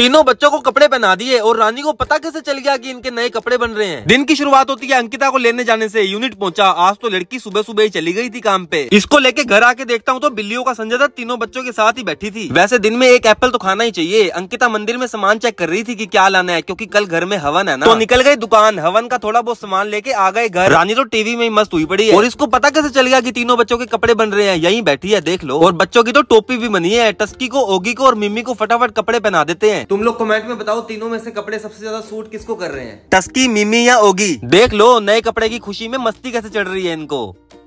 तीनों बच्चों को कपड़े पहना दिए और रानी को पता कैसे चल गया कि इनके नए कपड़े बन रहे हैं दिन की शुरुआत होती है अंकिता को लेने जाने से यूनिट पहुंचा आज तो लड़की सुबह सुबह ही चली गई थी काम पे इसको लेके घर आके देखता हूँ तो बिल्लियों का संजय दत्त तीनों बच्चों के साथ ही बैठी थी वैसे दिन में एक एप्पल तो खाना ही चाहिए अंकिता मंदिर में सामान चेक कर रही थी की क्या लाना है क्यूँकी कल घर में हवन है ना तो निकल गई दुकान हवन का थोड़ा बहुत सामान लेके आ गए घर रानी तो टीवी में मस्त हुई पड़ी है और इसको पता कैसे चल गया की तीनों बच्चों के कपड़े बन रहे हैं यही बैठी है देख लो और बच्चों की तो टोपी भी बनी है टस्की को ओगी को और मिम्मी को फटाफट कपड़े पहना देते हैं तुम लोग कमेंट में बताओ तीनों में से कपड़े सबसे ज्यादा सूट किसको कर रहे हैं टस्की मिमी या ओगी देख लो नए कपड़े की खुशी में मस्ती कैसे चढ़ रही है इनको